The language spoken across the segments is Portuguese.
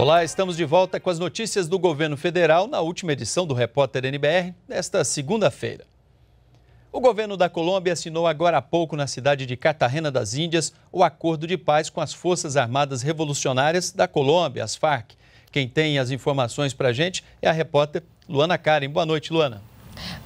Olá, estamos de volta com as notícias do governo federal na última edição do Repórter NBR, nesta segunda-feira. O governo da Colômbia assinou agora há pouco na cidade de Cartagena das Índias o acordo de paz com as Forças Armadas Revolucionárias da Colômbia, as FARC. Quem tem as informações para a gente é a repórter Luana Karen. Boa noite, Luana.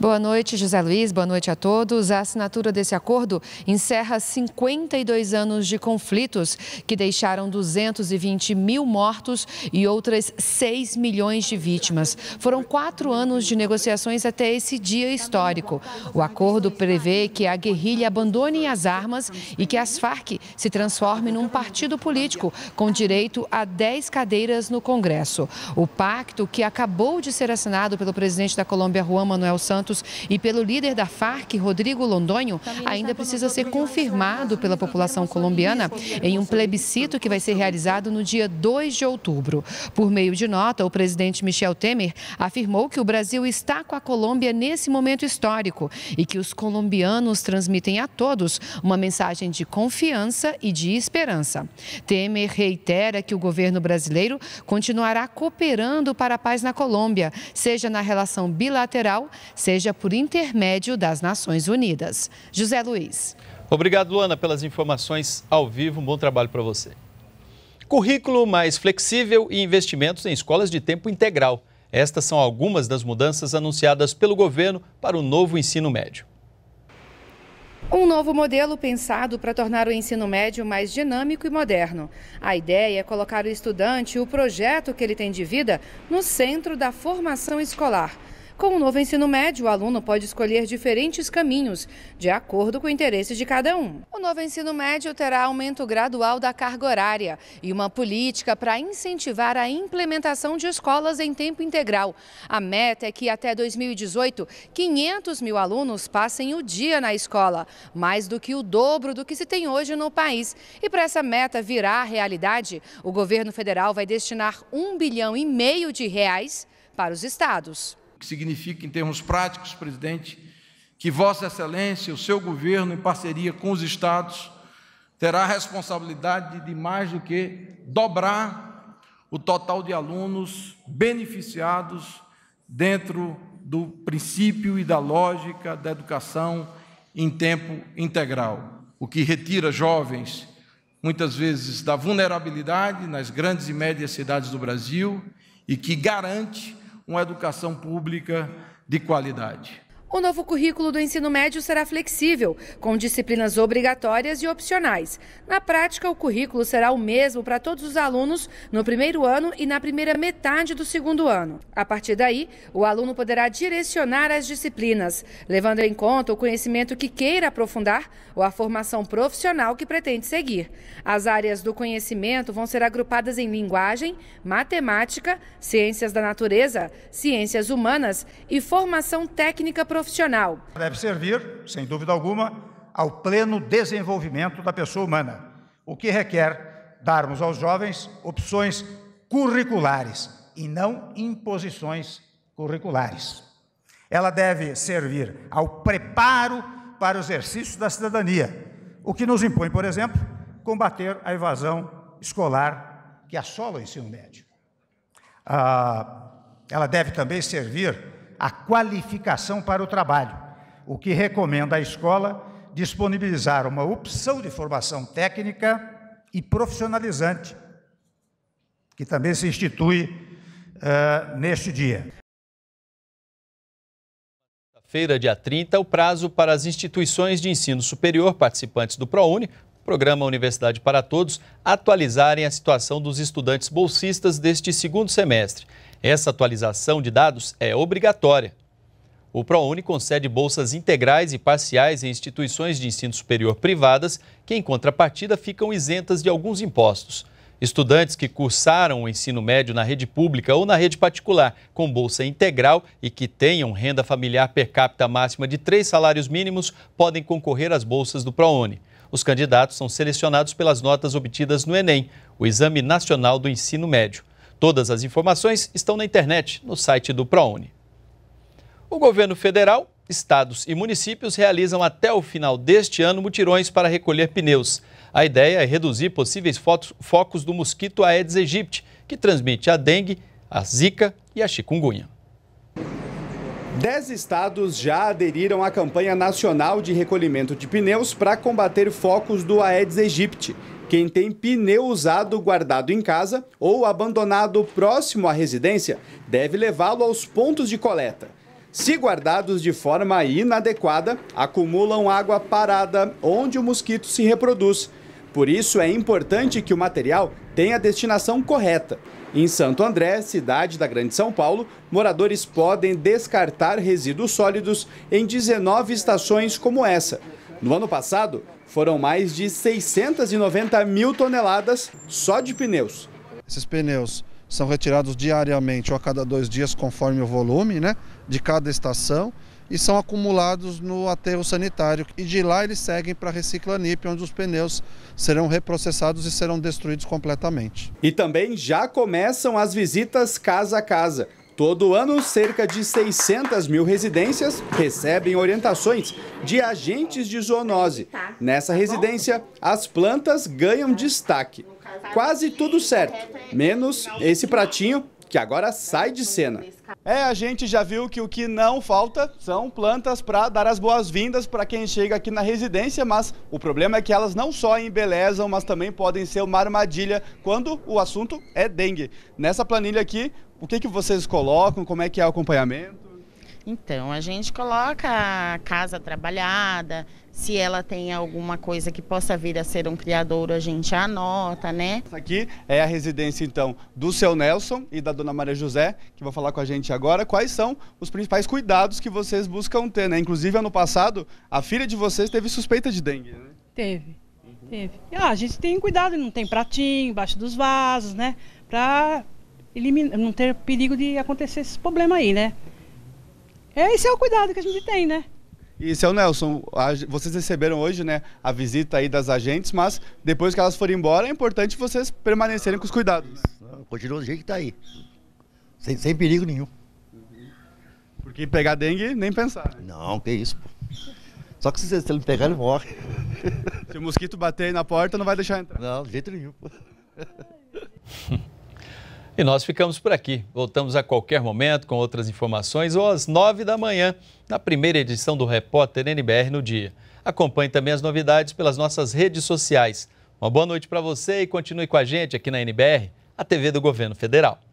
Boa noite, José Luiz. Boa noite a todos. A assinatura desse acordo encerra 52 anos de conflitos que deixaram 220 mil mortos e outras 6 milhões de vítimas. Foram quatro anos de negociações até esse dia histórico. O acordo prevê que a guerrilha abandone as armas e que as Farc se transforme num partido político com direito a 10 cadeiras no Congresso. O pacto, que acabou de ser assinado pelo presidente da Colômbia, Juan Manuel Santos, mortos e pelo líder da Farc, Rodrigo Londonho, ainda precisa ser confirmado pela população colombiana em um plebiscito que vai ser realizado no dia 2 de outubro. Por meio de nota, o presidente Michel Temer afirmou que o Brasil está com a Colômbia nesse momento histórico e que os colombianos transmitem a todos uma mensagem de confiança e de esperança. Temer reitera que o governo brasileiro continuará cooperando para a paz na Colômbia, seja na relação bilateral, seja seja por intermédio das Nações Unidas. José Luiz. Obrigado, Luana, pelas informações ao vivo. Um bom trabalho para você. Currículo mais flexível e investimentos em escolas de tempo integral. Estas são algumas das mudanças anunciadas pelo governo para o novo ensino médio. Um novo modelo pensado para tornar o ensino médio mais dinâmico e moderno. A ideia é colocar o estudante e o projeto que ele tem de vida no centro da formação escolar. Com o novo ensino médio, o aluno pode escolher diferentes caminhos, de acordo com o interesse de cada um. O novo ensino médio terá aumento gradual da carga horária e uma política para incentivar a implementação de escolas em tempo integral. A meta é que até 2018, 500 mil alunos passem o dia na escola, mais do que o dobro do que se tem hoje no país. E para essa meta virar realidade, o governo federal vai destinar um bilhão e meio de reais para os estados que significa, em termos práticos, presidente, que Vossa Excelência, o seu governo, em parceria com os estados, terá a responsabilidade de mais do que dobrar o total de alunos beneficiados dentro do princípio e da lógica da educação em tempo integral, o que retira jovens muitas vezes da vulnerabilidade nas grandes e médias cidades do Brasil e que garante uma educação pública de qualidade. O novo currículo do ensino médio será flexível, com disciplinas obrigatórias e opcionais. Na prática, o currículo será o mesmo para todos os alunos no primeiro ano e na primeira metade do segundo ano. A partir daí, o aluno poderá direcionar as disciplinas, levando em conta o conhecimento que queira aprofundar ou a formação profissional que pretende seguir. As áreas do conhecimento vão ser agrupadas em linguagem, matemática, ciências da natureza, ciências humanas e formação técnica profissional profissional. Deve servir, sem dúvida alguma, ao pleno desenvolvimento da pessoa humana, o que requer darmos aos jovens opções curriculares e não imposições curriculares. Ela deve servir ao preparo para o exercício da cidadania, o que nos impõe, por exemplo, combater a evasão escolar que assola o ensino médio. Ah, ela deve também servir a qualificação para o trabalho, o que recomenda à escola disponibilizar uma opção de formação técnica e profissionalizante, que também se institui uh, neste dia. Feira, dia 30, o prazo para as instituições de ensino superior participantes do ProUni programa Universidade para Todos, atualizarem a situação dos estudantes bolsistas deste segundo semestre. Essa atualização de dados é obrigatória. O ProUni concede bolsas integrais e parciais em instituições de ensino superior privadas, que, em contrapartida, ficam isentas de alguns impostos. Estudantes que cursaram o ensino médio na rede pública ou na rede particular com bolsa integral e que tenham renda familiar per capita máxima de três salários mínimos podem concorrer às bolsas do ProUni. Os candidatos são selecionados pelas notas obtidas no Enem, o Exame Nacional do Ensino Médio. Todas as informações estão na internet, no site do ProUni. O governo federal, estados e municípios realizam até o final deste ano mutirões para recolher pneus. A ideia é reduzir possíveis focos do mosquito Aedes aegypti, que transmite a dengue, a zika e a chikungunya. Dez estados já aderiram à campanha nacional de recolhimento de pneus para combater focos do Aedes aegypti. Quem tem pneu usado guardado em casa ou abandonado próximo à residência deve levá-lo aos pontos de coleta. Se guardados de forma inadequada, acumulam água parada onde o mosquito se reproduz. Por isso é importante que o material tenha a destinação correta. Em Santo André, cidade da Grande São Paulo, moradores podem descartar resíduos sólidos em 19 estações como essa. No ano passado, foram mais de 690 mil toneladas só de pneus. Esses pneus são retirados diariamente ou a cada dois dias, conforme o volume né, de cada estação, e são acumulados no aterro sanitário. E de lá eles seguem para a Reciclanip, onde os pneus serão reprocessados e serão destruídos completamente. E também já começam as visitas casa a casa. Todo ano, cerca de 600 mil residências recebem orientações de agentes de zoonose. Tá. Nessa tá residência, as plantas ganham destaque. Quase tudo certo, menos esse pratinho que agora sai de cena. É, a gente já viu que o que não falta são plantas para dar as boas-vindas para quem chega aqui na residência, mas o problema é que elas não só embelezam, mas também podem ser uma armadilha quando o assunto é dengue. Nessa planilha aqui, o que, que vocês colocam, como é que é o acompanhamento? Então, a gente coloca a casa trabalhada, se ela tem alguma coisa que possa vir a ser um criadouro, a gente anota, né? Essa aqui é a residência, então, do seu Nelson e da dona Maria José, que vão falar com a gente agora quais são os principais cuidados que vocês buscam ter, né? Inclusive, ano passado, a filha de vocês teve suspeita de dengue, né? Teve, uhum. teve. Ah, a gente tem cuidado, não tem pratinho embaixo dos vasos, né? Pra eliminar, não ter perigo de acontecer esse problema aí, né? É, esse é o cuidado que a gente tem, né? E seu Nelson, vocês receberam hoje né, a visita aí das agentes, mas depois que elas forem embora, é importante vocês permanecerem com os cuidados. Continua do jeito que está aí. Sem, sem, perigo nenhum. Porque pegar dengue, nem pensar. Né? Não, que isso, pô. Só que se não pegar, ele morre. Se o mosquito bater na porta, não vai deixar entrar. Não, de jeito nenhum. E nós ficamos por aqui. Voltamos a qualquer momento com outras informações ou às nove da manhã, na primeira edição do Repórter NBR no Dia. Acompanhe também as novidades pelas nossas redes sociais. Uma boa noite para você e continue com a gente aqui na NBR, a TV do Governo Federal.